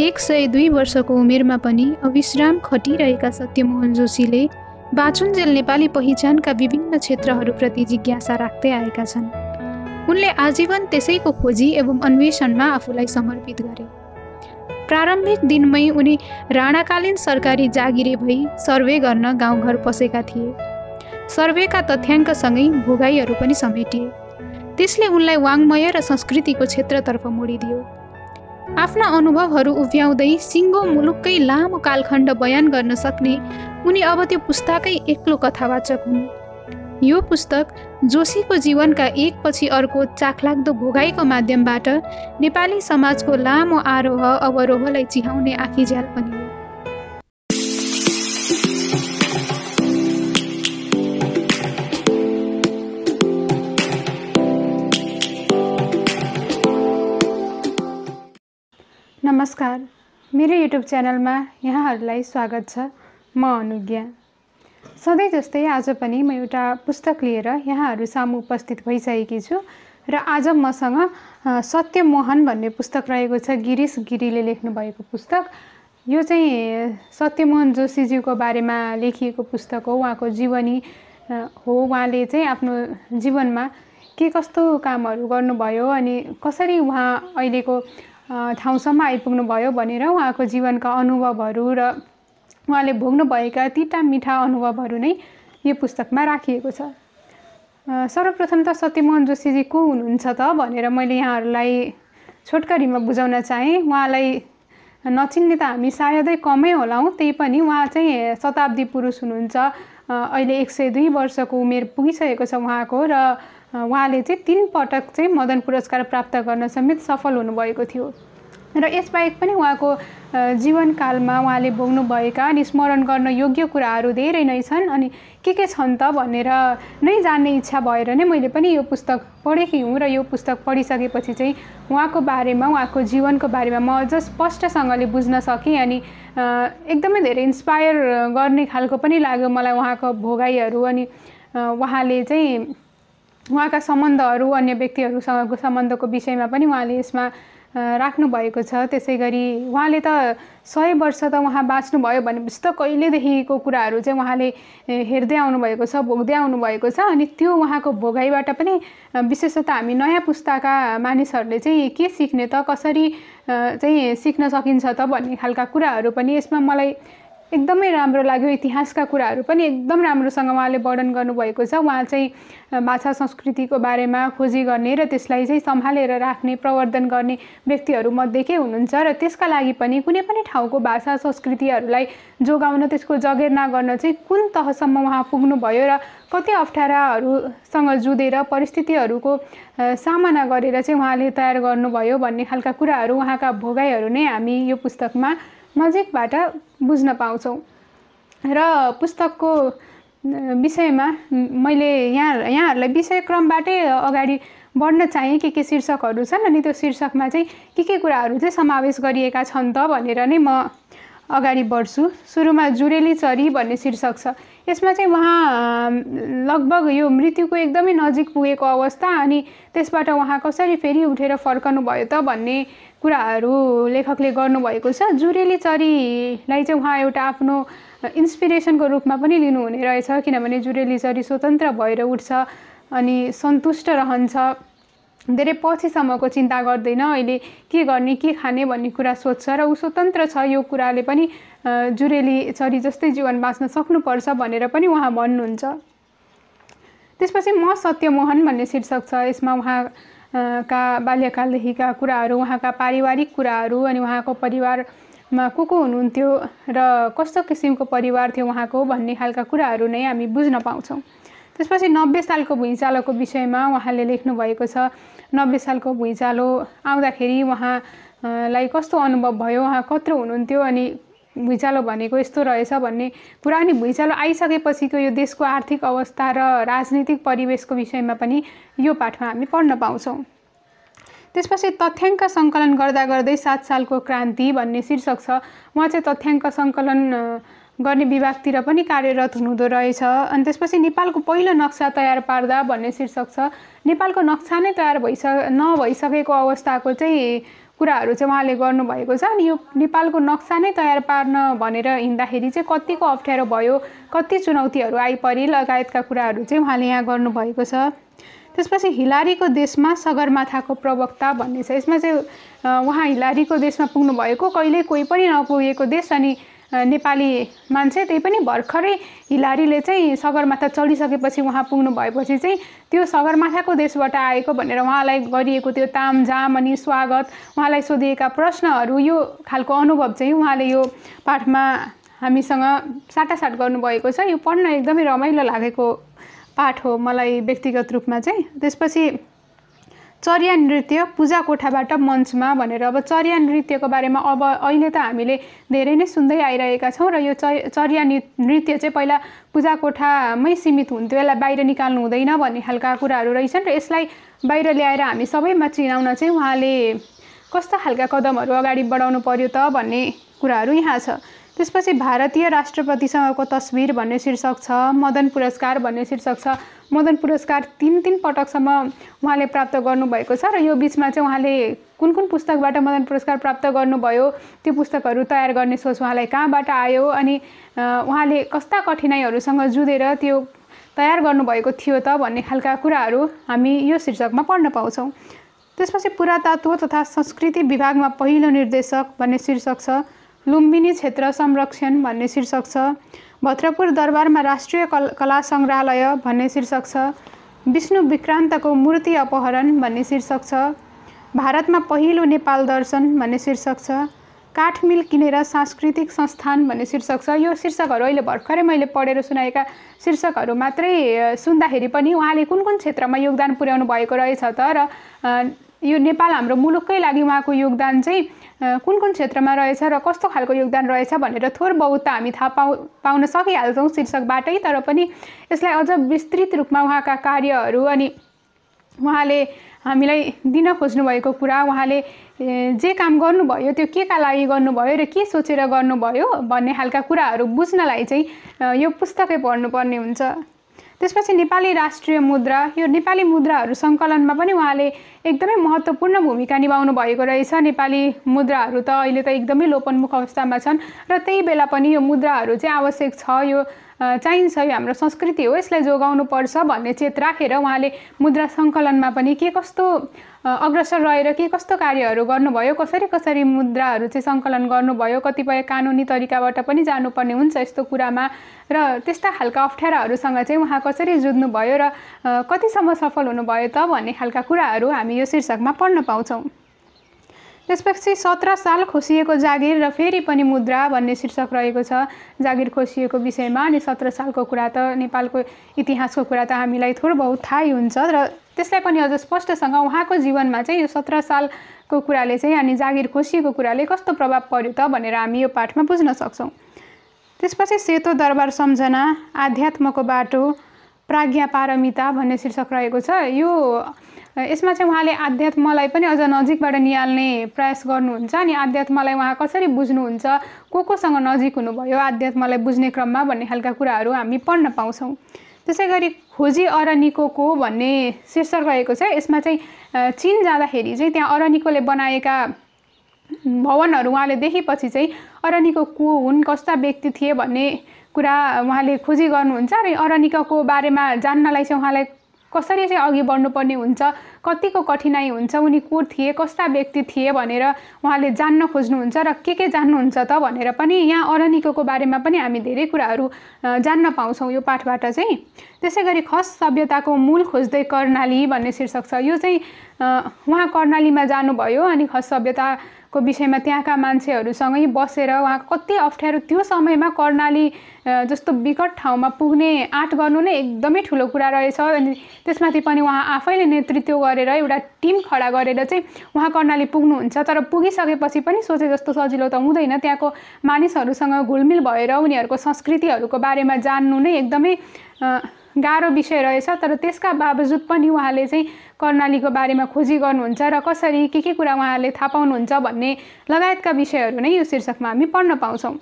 एक सय दुई वर्षको उमेरमा पनि अविश्राम खटिरहेका सत्यमोहन जोशीले बाचुन्जेल नेपाली पहिचानका विभिन्न क्षेत्रहरूप्रति जिज्ञासा राख्दै आएका छन् उनले आजीवन त्यसैको खोजी एवं अन्वेषणमा आफूलाई समर्पित गरे प्रारम्भिक दिनमै उनी राणाकालीन सरकारी जागिरे भई सर्वे गर्न गाउँघर पसेका थिए सर्वेका तथ्याङ्कसँगै भोगाईहरू पनि समेटिए त्यसले उनलाई वाङ्मय र संस्कृतिको क्षेत्रतर्फ मोडिदियो आफ्ना अनुभवहरू उभ्याउँदै सिङ्गो मुलुककै लामो कालखण्ड बयान गर्न सक्ने उनी अब त्यो पुस्ताकै एक्लो कथावाचक हुन् यो पुस्तक जोशीको जीवनका एकपछि अर्को चाखलाग्दो भोगाइको माध्यमबाट नेपाली समाजको लामो आरोह अवरोहलाई चिहाउने झ्याल पनि हो नमस्कार मेरो युट्युब च्यानलमा यहाँहरूलाई स्वागत छ म अनुज्ञा सधैँ जस्तै आज पनि म एउटा पुस्तक लिएर यहाँहरू सामु उपस्थित भइसकेकी छु र आज मसँग सत्यमोहन भन्ने पुस्तक रहेको छ गिरीश गिरीले लेख्नुभएको पुस्तक यो चाहिँ सत्यमोहन जोशीज्यूको बारेमा लेखिएको पुस्तक हो उहाँको जीवनी हो उहाँले चाहिँ आफ्नो जीवनमा के कस्तो कामहरू गर्नुभयो अनि कसरी उहाँ अहिलेको ठाउँसम्म भयो भनेर उहाँको जीवनका अनुभवहरू र उहाँले भोग्नुभएका तिटा मिठा अनुभवहरू नै यो पुस्तकमा राखिएको छ सर्वप्रथम त सत्यमोहन जोशीजी को हुनुहुन्छ त भनेर मैले यहाँहरूलाई छोटकरीमा बुझाउन चाहेँ उहाँलाई नचिन्ने त हामी सायदै कमै होलाौँ त्यही पनि उहाँ चाहिँ शताब्दी पुरुष हुनुहुन्छ अहिले एक सय दुई वर्षको उमेर पुगिसकेको छ उहाँको र उहाँले चाहिँ तिन पटक चाहिँ मदन पुरस्कार प्राप्त गर्न समेत सफल हुनुभएको थियो र यसबाहेक पनि उहाँको जीवनकालमा उहाँले भोग्नुभएका अनि स्मरण गर्न योग्य कुराहरू धेरै नै छन् अनि के के छन् त भनेर नै जान्ने इच्छा भएर नै मैले पनि यो पुस्तक पढेकी हुँ र यो पुस्तक पढिसकेपछि चाहिँ उहाँको बारेमा उहाँको जीवनको बारेमा म अझ स्पष्टसँगले बुझ्न सकेँ अनि एकदमै धेरै इन्सपायर गर्ने खालको पनि लाग्यो मलाई उहाँको भोगाइहरू अनि उहाँले चाहिँ उहाँका सम्बन्धहरू अन्य व्यक्तिहरूसँगको सम्बन्धको विषयमा पनि उहाँले यसमा राख्नु भएको छ त्यसै गरी उहाँले त सय वर्ष त उहाँ बाँच्नुभयो भनेपछि त कहिलेदेखिको कुराहरू चाहिँ उहाँले हेर्दै आउनुभएको छ भोग्दै आउनुभएको छ अनि त्यो उहाँको भोगाइबाट पनि विशेषतः हामी नयाँ पुस्ताका मानिसहरूले चाहिँ के सिक्ने त कसरी चाहिँ सिक्न सकिन्छ त भन्ने खालका कुराहरू पनि यसमा मलाई एकदमै राम्रो लाग्यो इतिहासका कुराहरू पनि एकदम राम्रोसँग उहाँले वर्णन गर्नुभएको छ उहाँ चाहिँ भाषा संस्कृतिको बारेमा खोजी गर्ने र त्यसलाई चाहिँ सम्हालेर राख्ने प्रवर्धन गर्ने व्यक्तिहरूमध्येकै हुनुहुन्छ र त्यसका लागि पनि कुनै पनि ठाउँको भाषा संस्कृतिहरूलाई जोगाउन त्यसको जगेर्ना गर्न चाहिँ कुन तहसम्म उहाँ पुग्नुभयो र कति अप्ठ्याराहरूसँग जुधेर परिस्थितिहरूको सामना गरेर चाहिँ उहाँले तयार गर्नुभयो भन्ने खालका कुराहरू उहाँका भोगाइहरू नै हामी यो पुस्तकमा नजिकबाट बुझ्न पाउँछौँ र पुस्तकको विषयमा मैले यहाँ यहाँहरूलाई विषयक्रमबाटै अगाडि बढ्न चाहिँ के के शीर्षकहरू छन् अनि त्यो शीर्षकमा चाहिँ के के कुराहरू चाहिँ समावेश गरिएका छन् त भनेर नै म अगाडि बढ्छु सुरुमा जुरेली चरी भन्ने शीर्षक छ यसमा चाहिँ उहाँ लगभग यो मृत्युको एकदमै नजिक पुगेको अवस्था अनि त्यसबाट उहाँ कसरी फेरि उठेर फर्कनुभयो त भन्ने कुराहरू लेखकले गर्नुभएको छ जुरेली चरीलाई चाहिँ उहाँ एउटा आफ्नो इन्सपिरेसनको रूपमा पनि लिनुहुने रहेछ किनभने जुरेली चरी स्वतन्त्र भएर उठ्छ अनि सन्तुष्ट रहन्छ धेरै पछिसम्मको चिन्ता गर्दैन अहिले के गर्ने के खाने भन्ने कुरा सोध्छ र ऊ स्वतन्त्र छ यो कुराले पनि जुरेली चरी जस्तै जीवन बाँच्न सक्नुपर्छ भनेर पनि उहाँ भन्नुहुन्छ त्यसपछि म सत्यमोहन भन्ने शीर्षक छ यसमा उहाँ का बाल्यकालदेखिका कुराहरू उहाँका पारिवारिक कुराहरू अनि उहाँको परिवारमा को को हुनुहुन्थ्यो र कस्तो किसिमको परिवार थियो उहाँको भन्ने खालका कुराहरू नै हामी बुझ्न पाउँछौँ त्यसपछि नब्बे सालको भुइँचालोको विषयमा उहाँले लेख्नुभएको छ नब्बे सालको भुइँचालो आउँदाखेरि उहाँलाई कस्तो अनुभव भयो उहाँ कत्रो हुनुहुन्थ्यो अनि भुइँचालो भनेको यस्तो रहेछ भन्ने कुरा अनि भुइँचालो आइसकेपछिको यो देशको आर्थिक अवस्था र राजनीतिक परिवेशको विषयमा पनि यो पाठमा हामी पढ्न पाउँछौँ त्यसपछि तथ्याङ्क सङ्कलन गर्दा गर्दै सात सालको क्रान्ति भन्ने शीर्षक छ उहाँ चाहिँ तथ्याङ्क सङ्कलन गर्ने विभागतिर पनि कार्यरत हुनुहुँदो रहेछ अनि त्यसपछि नेपालको पहिलो नक्सा तयार पार्दा भन्ने शीर्षक छ नेपालको नक्सा नै तयार भइस नभइसकेको अवस्थाको चाहिँ कुराहरू चाहिँ उहाँले गर्नुभएको छ अनि यो नेपालको नक्सा नै तयार पार्न भनेर हिँड्दाखेरि चाहिँ कतिको अप्ठ्यारो भयो कति चुनौतीहरू आइपरि लगायतका कुराहरू चाहिँ उहाँले यहाँ गर्नुभएको छ त्यसपछि हिलारीको देशमा सगरमाथाको प्रवक्ता भन्ने छ यसमा चाहिँ उहाँ हिलारीको देशमा पुग्नुभएको कहिल्यै कोही पनि नपुगेको देश अनि नेपाली मान्छे त्यही पनि भर्खरै हिलारीले चाहिँ सगरमाथा चढिसकेपछि उहाँ पुग्नु भएपछि चाहिँ त्यो सगरमाथाको देशबाट आएको भनेर उहाँलाई गरिएको त्यो तामझाम अनि स्वागत उहाँलाई सोधिएका प्रश्नहरू यो खालको अनुभव चाहिँ उहाँले यो पाठमा हामीसँग साटासाट गर्नुभएको छ यो पढ्न एकदमै रमाइलो लागेको पाठ हो मलाई व्यक्तिगत रूपमा चाहिँ त्यसपछि चर्या नृत्य पूजा कोठाबाट मञ्चमा भनेर अब चर्या नृत्यको बारेमा अब अहिले त हामीले धेरै नै सुन्दै आइरहेका छौँ र यो चर्या चरिया नृत्य चाहिँ पहिला पूजा कोठामै सीमित हुन्थ्यो यसलाई बाहिर निकाल्नु हुँदैन भन्ने खालका कुराहरू रहेछन् र यसलाई बाहिर ल्याएर हामी सबैमा चिनाउन चाहिँ उहाँले कस्ता खालका कदमहरू अगाडि बढाउनु पर्यो त भन्ने कुराहरू यहाँ छ त्यसपछि भारतीय राष्ट्रपतिसँगको तस्विर भन्ने शीर्षक छ मदन पुरस्कार भन्ने शीर्षक छ मदन पुरस्कार तिन तिन पटकसम्म उहाँले प्राप्त गर्नुभएको छ र यो बिचमा चाहिँ उहाँले कुन कुन पुस्तकबाट मदन पुरस्कार प्राप्त गर्नुभयो त्यो पुस्तकहरू तयार गर्ने सोच उहाँलाई कहाँबाट आयो अनि उहाँले कस्ता कठिनाइहरूसँग जुधेर त्यो तयार गर्नुभएको थियो त भन्ने खालका कुराहरू हामी यो शीर्षकमा पढ्न पाउँछौँ त्यसपछि पुरातत्व तथा संस्कृति विभागमा पहिलो निर्देशक भन्ने शीर्षक छ लुम्बिनी क्षेत्र संरक्षण भन्ने शीर्षक छ भद्रपुर दरबारमा राष्ट्रिय कल कला सङ्ग्रहालय भन्ने शीर्षक छ विष्णु विक्रान्तको मूर्ति अपहरण भन्ने शीर्षक छ भारतमा पहिलो नेपाल दर्शन भन्ने शीर्षक छ काठमिल किनेर सांस्कृतिक संस्थान भन्ने शीर्षक छ यो शीर्षकहरू अहिले भर्खरै मैले पढेर सुनाएका शीर्षकहरू मात्रै सुन्दाखेरि पनि उहाँले कुन कुन क्षेत्रमा योगदान पुर्याउनु भएको रहेछ त र यो नेपाल हाम्रो मुलुककै लागि उहाँको योगदान चाहिँ कुन कुन क्षेत्रमा रहेछ र कस्तो खालको योगदान रहेछ भनेर थोर बहुत त हामी थाहा पाउ पाउन सकिहाल्छौँ शीर्षकबाटै तर पनि यसलाई अझ विस्तृत रूपमा उहाँका कार्यहरू अनि उहाँले हामीलाई दिन खोज्नुभएको कुरा उहाँले जे काम गर्नुभयो त्यो के का लागि गर्नुभयो र के सोचेर गर्नुभयो भन्ने खालका कुराहरू बुझ्नलाई चाहिँ यो पुस्तकै पढ्नुपर्ने हुन्छ त्यसपछि नेपाली राष्ट्रिय मुद्रा यो नेपाली मुद्राहरू सङ्कलनमा पनि उहाँले एकदमै महत्त्वपूर्ण भूमिका निभाउनु भएको रहेछ नेपाली मुद्राहरू त अहिले त एकदमै लोपनमुख अवस्थामा छन् र त्यही बेला पनि यो मुद्राहरू चाहिँ आवश्यक छ यो चाहिन्छ यो हाम्रो संस्कृति हो यसलाई जोगाउनुपर्छ भन्ने चेत राखेर उहाँले मुद्रा सङ्कलनमा पनि के कस्तो अग्रसर रहेर के कस्तो कार्यहरू गर्नुभयो कसरी कसरी मुद्राहरू चाहिँ सङ्कलन गर्नुभयो कतिपय कानुनी तरिकाबाट पनि जानुपर्ने हुन्छ यस्तो कुरामा र त्यस्ता खालका अप्ठ्याराहरूसँग चाहिँ उहाँ कसरी जुझ्नुभयो र कतिसम्म सफल हुनुभयो त भन्ने खालका कुराहरू हामी यो शीर्षकमा पढ्न पाउँछौँ त्यसपछि सत्र साल खोसिएको जागिर र फेरि पनि मुद्रा भन्ने शीर्षक रहेको छ जागिर खोसिएको विषयमा अनि सत्र सालको कुरा त नेपालको इतिहासको कुरा त हामीलाई थोरै बहुत थाहै हुन्छ र त्यसलाई पनि अझ स्पष्टसँग उहाँको जीवनमा चाहिँ यो सत्र सालको कुराले चाहिँ अनि जागिर खोसिएको कुराले कस्तो प्रभाव पर्यो त भनेर हामी यो पाठमा बुझ्न सक्छौँ त्यसपछि सेतो दरबार सम्झना आध्यात्मको बाटो प्राज्ञा पारमिता भन्ने शीर्षक रहेको छ यो यसमा चाहिँ उहाँले आध्यात्मलाई पनि अझ नजिकबाट निहाल्ने प्रयास गर्नुहुन्छ अनि आध्यात्मलाई उहाँ कसरी बुझ्नुहुन्छ को कोसँग नजिक हुनुभयो आध्यात्मलाई बुझ्ने क्रममा भन्ने खालका कुराहरू हामी पढ्न पाउँछौँ त्यसै गरी खोजी अरनिको को भन्ने शीर्षक रहेको छ यसमा चाहिँ चिन जाँदाखेरि चाहिँ त्यहाँ अरनिकोले बनाएका भवनहरू उहाँले देखेपछि चाहिँ अरनिको को हुन् कस्ता व्यक्ति थिए भन्ने कुरा उहाँले खोजी गर्नुहुन्छ र अरनिकाको बारेमा जान्नलाई चाहिँ उहाँलाई कसरी चाहिँ अघि बढ्नुपर्ने हुन्छ कतिको कठिनाइ हुन्छ उनी को थिए कस्ता व्यक्ति थिए भनेर उहाँले जान्न खोज्नुहुन्छ र के के जान्नुहुन्छ त भनेर पनि यहाँ अरनिकोको बारेमा पनि हामी धेरै कुराहरू जान्न पाउँछौँ यो पाठबाट चाहिँ त्यसै गरी खस सभ्यताको मूल खोज्दै कर्णाली भन्ने शीर्षक छ यो चाहिँ उहाँ कर्णालीमा जानुभयो अनि खस सभ्यता को विषयमा त्यहाँका मान्छेहरूसँगै बसेर उहाँ कति अप्ठ्यारो त्यो समयमा कर्णाली जस्तो विकट ठाउँमा पुग्ने आँट गर्नु नै एकदमै ठुलो कुरा रहेछ अनि त्यसमाथि पनि उहाँ आफैले नेतृत्व गरेर एउटा टिम खडा गरेर चाहिँ उहाँ कर्णाली पुग्नुहुन्छ तर पुगिसकेपछि पनि सोचे जस्तो सजिलो त हुँदैन त्यहाँको मानिसहरूसँग घुलमिल भएर उनीहरूको संस्कृतिहरूको बारेमा जान्नु नै एकदमै गाह्रो विषय रहेछ तर त्यसका बावजुद पनि उहाँले चाहिँ कर्णालीको बारेमा खोजी गर्नुहुन्छ र कसरी के के कुरा उहाँहरूले थाहा पाउनुहुन्छ भन्ने लगायतका विषयहरू नै यो शीर्षकमा हामी पढ्न पाउँछौँ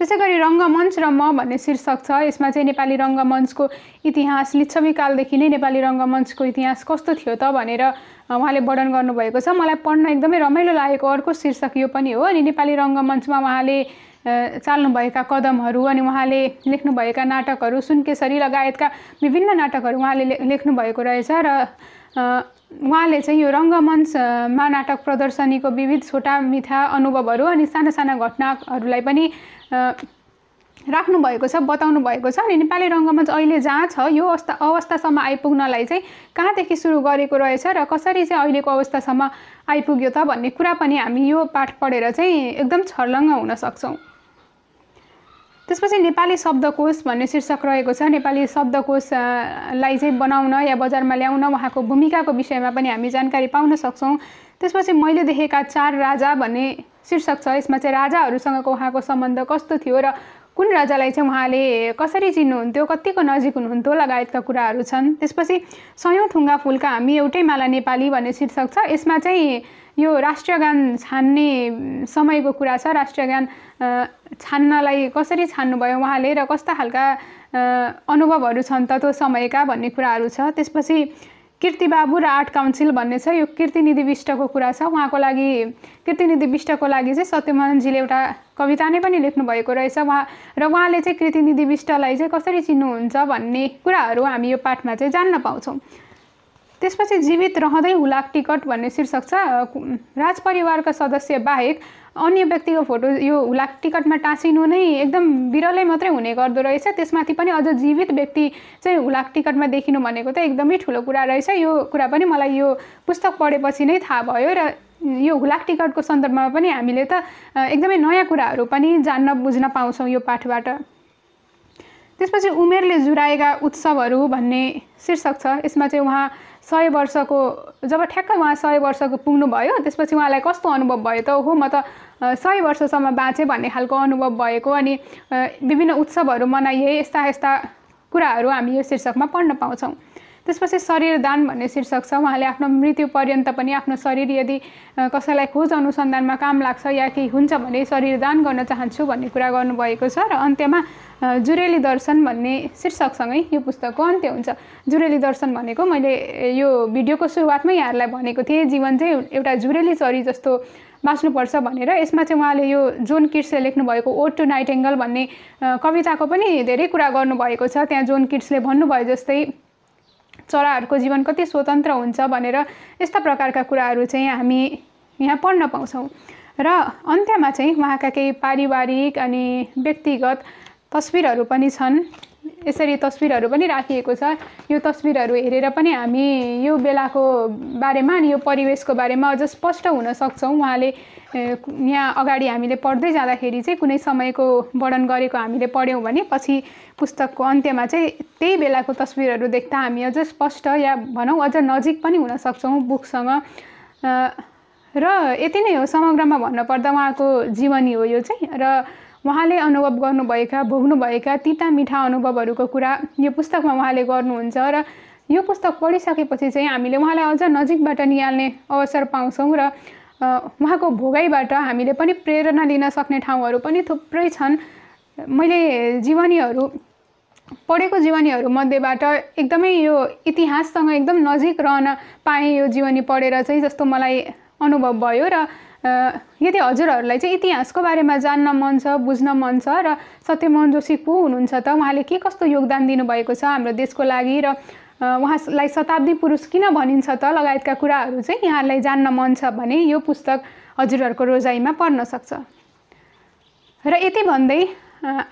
त्यसै गरी रङ्गमञ्च र म भन्ने शीर्षक छ यसमा चाहिँ नेपाली रङ्गमञ्चको इतिहास लिच्छवी कालदेखि नै नेपाली रङ्गमञ्चको इतिहास कस्तो थियो त भनेर उहाँले वर्णन गर्नुभएको छ मलाई पढ्न एकदमै रमाइलो लागेको अर्को शीर्षक यो पनि हो अनि नेपाली रङ्गमञ्चमा उहाँले चाल्नुभएका कदमहरू अनि उहाँले लेख्नुभएका नाटकहरू सुनकेसरी लगायतका विभिन्न नाटकहरू उहाँले लेख्नुभएको रहेछ र उहाँले चाहिँ यो रङ्गमञ्चमा नाटक प्रदर्शनीको विविध छोटा मिठा अनुभवहरू अनि साना साना घटनाहरूलाई पनि राख्नुभएको छ बताउनु भएको छ अनि नेपाली रङ्गमञ्च अहिले जहाँ छ यो अवस्था अवस्थासम्म आइपुग्नलाई चाहिँ कहाँदेखि सुरु गरेको रहेछ र कसरी चाहिँ अहिलेको अवस्थासम्म आइपुग्यो त भन्ने कुरा पनि हामी यो पाठ पढेर चाहिँ एकदम छर्लङ्ग हुन सक्छौँ त्यसपछि नेपाली शब्दकोश भन्ने शीर्षक रहेको छ नेपाली शब्दकोशलाई चाहिँ बनाउन या बजारमा ल्याउन उहाँको भूमिकाको विषयमा पनि हामी जानकारी पाउन सक्छौँ त्यसपछि मैले देखेका चार राजा भन्ने शीर्षक छ यसमा चाहिँ राजाहरूसँगको उहाँको सम्बन्ध कस्तो थियो र कुन राजालाई चाहिँ उहाँले कसरी चिन्नुहुन्थ्यो कतिको नजिक हुनुहुन्थ्यो लगायतका कुराहरू छन् त्यसपछि सयौँ थुङ्गा फुलका हामी एउटै माला नेपाली भन्ने शीर्षक छ यसमा चाहिँ यो राष्ट्रिय गान छान्ने समयको कुरा छ राष्ट्रिय गान छान्नलाई कसरी छान्नुभयो उहाँले र कस्ता खालका अनुभवहरू छन् त त्यो समयका भन्ने कुराहरू छ त्यसपछि किर्तिबाबु र आर्ट काउन्सिल भन्ने छ यो कीर्तिनिधि विष्टको कुरा छ उहाँको लागि कीर्तिनिधि विष्टको लागि चाहिँ सत्यमोहनजीले एउटा कविता नै पनि लेख्नुभएको रहेछ उहाँ र उहाँले चाहिँ कीर्तिनिधि विष्टलाई चाहिँ कसरी चिन्नुहुन्छ भन्ने कुराहरू हामी यो पाठमा चाहिँ जान्न पाउँछौँ त्यसपछि जीवित रहँदै हुलाक टिकट भन्ने शीर्षक छ राजपरिवारका सदस्य बाहेक अन्य व्यक्तिको फोटो यो हुलाक टिकटमा टाँसिनु नै एकदम बिरलै मात्रै हुने गर्दो रहेछ त्यसमाथि पनि अझ जीवित व्यक्ति चाहिँ हुलाक टिकटमा देखिनु भनेको त एकदमै ठुलो कुरा रहेछ यो कुरा पनि मलाई यो पुस्तक पढेपछि नै थाहा भयो र यो हुलाक टिकटको सन्दर्भमा पनि हामीले त एकदमै नयाँ कुराहरू पनि जान्न बुझ्न पाउँछौँ यो पाठबाट त्यसपछि उमेरले जुराएका उत्सवहरू भन्ने शीर्षक छ यसमा चाहिँ उहाँ सय वर्षको जब ठ्याक्क उहाँ सय वर्षको पुग्नुभयो त्यसपछि उहाँलाई कस्तो अनुभव भयो त हो म त सय वर्षसम्म बाँचेँ भन्ने खालको अनुभव भएको अनि विभिन्न उत्सवहरू मनाइए यस्ता यस्ता कुराहरू हामी यो शीर्षकमा पढ्न पाउँछौँ त्यसपछि शरीर दान भन्ने शीर्षक छ उहाँले आफ्नो मृत्यु पर्यन्त पनि आफ्नो शरीर यदि कसैलाई खोज अनुसन्धानमा काम लाग्छ या केही हुन्छ भने शरीर दान गर्न चाहन्छु भन्ने कुरा गर्नुभएको छ र अन्त्यमा जुरेली दर्शन भन्ने शीर्षकसँगै यो पुस्तकको अन्त्य हुन्छ जुरेली दर्शन भनेको मैले यो भिडियोको सुरुवातमै यहाँहरूलाई भनेको थिएँ जीवन चाहिँ एउटा जुरेली चरी जस्तो बाँच्नुपर्छ भनेर यसमा चाहिँ उहाँले यो जोन किट्सले लेख्नुभएको ओट टु नाइट एङ्गल भन्ने कविताको पनि धेरै कुरा गर्नुभएको छ त्यहाँ जोन किट्सले भन्नुभयो जस्तै चराहरूको जीवन कति स्वतन्त्र हुन्छ भनेर यस्ता प्रकारका कुराहरू चाहिँ हामी यहाँ पढ्न पाउँछौँ र अन्त्यमा चाहिँ उहाँका केही पारिवारिक अनि व्यक्तिगत तस्विरहरू पनि छन् यसरी तस्विरहरू पनि राखिएको छ यो तस्विरहरू हेरेर पनि हामी यो बेलाको बारेमा अनि यो परिवेशको बारेमा अझ स्पष्ट हुन सक्छौँ उहाँले यहाँ अगाडि हामीले पढ्दै जाँदाखेरि चाहिँ कुनै समयको वर्णन गरेको हामीले पढ्यौँ भने पछि पुस्तकको अन्त्यमा चाहिँ त्यही बेलाको तस्विरहरू देख्दा हामी अझ स्पष्ट या भनौँ अझ नजिक पनि हुन सक्छौँ बुकसँग र यति नै हो समग्रमा भन्नुपर्दा उहाँको जीवनी हो यो चाहिँ र उहाँले अनुभव गर्नुभएका भोग्नुभएका तिता मिठा अनुभवहरूको कुरा यो पुस्तकमा उहाँले गर्नुहुन्छ र यो पुस्तक पढिसकेपछि चाहिँ हामीले उहाँलाई अझ नजिकबाट निहाल्ने अवसर पाउँछौँ र उहाँको भोगाइबाट हामीले पनि प्रेरणा लिन सक्ने ठाउँहरू पनि थुप्रै छन् मैले जीवनीहरू पढेको जीवनीहरूमध्येबाट एकदमै यो इतिहाससँग एकदम नजिक रहन पाएँ यो जीवनी पढेर चाहिँ जस्तो मलाई अनुभव भयो र यदि हजुरहरूलाई चाहिँ इतिहासको बारेमा जान्न मन छ बुझ्न मन छ र सत्यमोहन जोशी को हुनुहुन्छ त उहाँले के कस्तो योगदान दिनुभएको छ हाम्रो देशको लागि र उहाँलाई शताब्दी पुरुष किन भनिन्छ त लगायतका कुराहरू चाहिँ यहाँलाई जान्न मन छ भने यो पुस्तक हजुरहरूको रोजाइमा पर्न सक्छ र यति भन्दै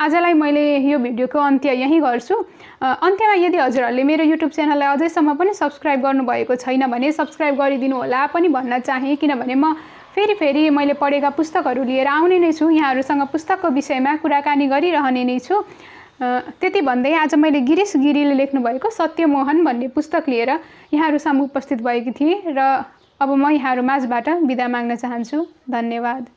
आजलाई मैले यो भिडियोको अन्त्य यहीँ गर्छु अन्त्यमा यदि हजुरहरूले मेरो युट्युब च्यानललाई अझैसम्म पनि सब्सक्राइब गर्नुभएको छैन भने सब्सक्राइब गरिदिनु होला पनि भन्न चाहेँ किनभने म फेरि फेरि मैले पढेका पुस्तकहरू लिएर आउने नै छु यहाँहरूसँग पुस्तकको विषयमा कुराकानी गरिरहने नै छु त्यति भन्दै आज मैले गिरीश गिरीले लेख्नुभएको सत्यमोहन भन्ने पुस्तक लिएर यहाँहरूसम्म उपस्थित भएकी थिएँ र अब म यहाँहरू माझबाट बिदा माग्न चाहन्छु धन्यवाद